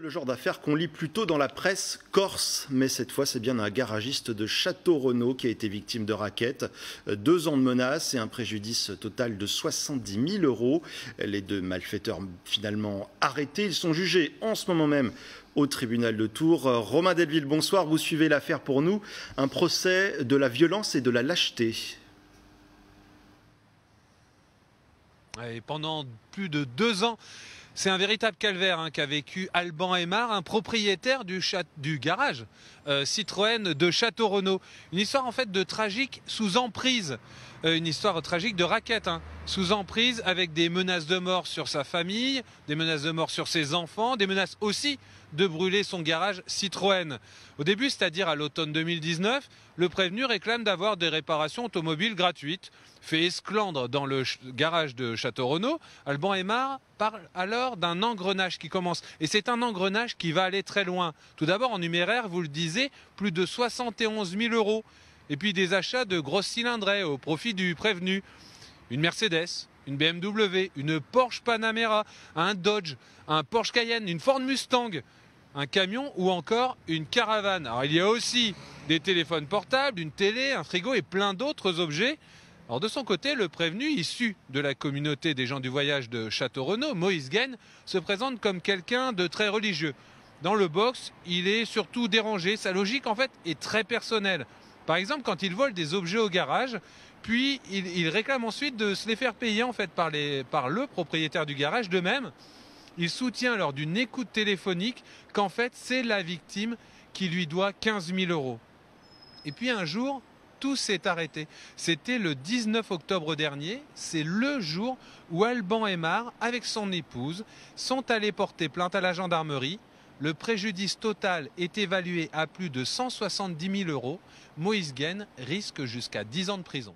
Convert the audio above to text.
le genre d'affaires qu'on lit plutôt dans la presse corse, mais cette fois c'est bien un garagiste de château Renault qui a été victime de raquettes. Euh, deux ans de menaces et un préjudice total de 70 000 euros. Les deux malfaiteurs finalement arrêtés. Ils sont jugés en ce moment même au tribunal de Tours. Euh, Romain Delville, bonsoir. Vous suivez l'affaire pour nous. Un procès de la violence et de la lâcheté. Et pendant plus de deux ans, c'est un véritable calvaire hein, qu'a vécu Alban Aymar, un propriétaire du, du garage euh, Citroën de Château Renault. Une histoire en fait de tragique sous emprise, euh, une histoire tragique de raquette, hein, sous emprise avec des menaces de mort sur sa famille, des menaces de mort sur ses enfants, des menaces aussi de brûler son garage Citroën. Au début, c'est-à-dire à, l'automne 2019, le prévenu réclame d'avoir des réparations automobiles gratuites. Fait esclandre dans le garage de Château Renault, Alban Aymar parle alors d'un engrenage qui commence. Et c'est un engrenage qui va aller très loin. Tout d'abord, en numéraire, vous le disiez, plus de 71 000 euros. Et puis des achats de grosses cylindrées au profit du prévenu. Une Mercedes, une BMW, une Porsche Panamera, un Dodge, un Porsche Cayenne, une Ford Mustang, un camion ou encore une caravane. Alors il y a aussi des téléphones portables, une télé, un frigo et plein d'autres objets alors de son côté, le prévenu, issu de la communauté des gens du voyage de Château Renaud, Moïse Guen, se présente comme quelqu'un de très religieux. Dans le box, il est surtout dérangé. Sa logique, en fait, est très personnelle. Par exemple, quand il vole des objets au garage, puis il, réclame ensuite de se les faire payer en fait par, par le propriétaire du garage. De même, il soutient lors d'une écoute téléphonique qu'en fait, c'est la victime qui lui doit 15 000 euros. Et puis un jour, tout s'est arrêté. C'était le 19 octobre dernier, c'est le jour où Alban Aymar, avec son épouse, sont allés porter plainte à la gendarmerie. Le préjudice total est évalué à plus de 170 000 euros. Moïse Guen risque jusqu'à 10 ans de prison.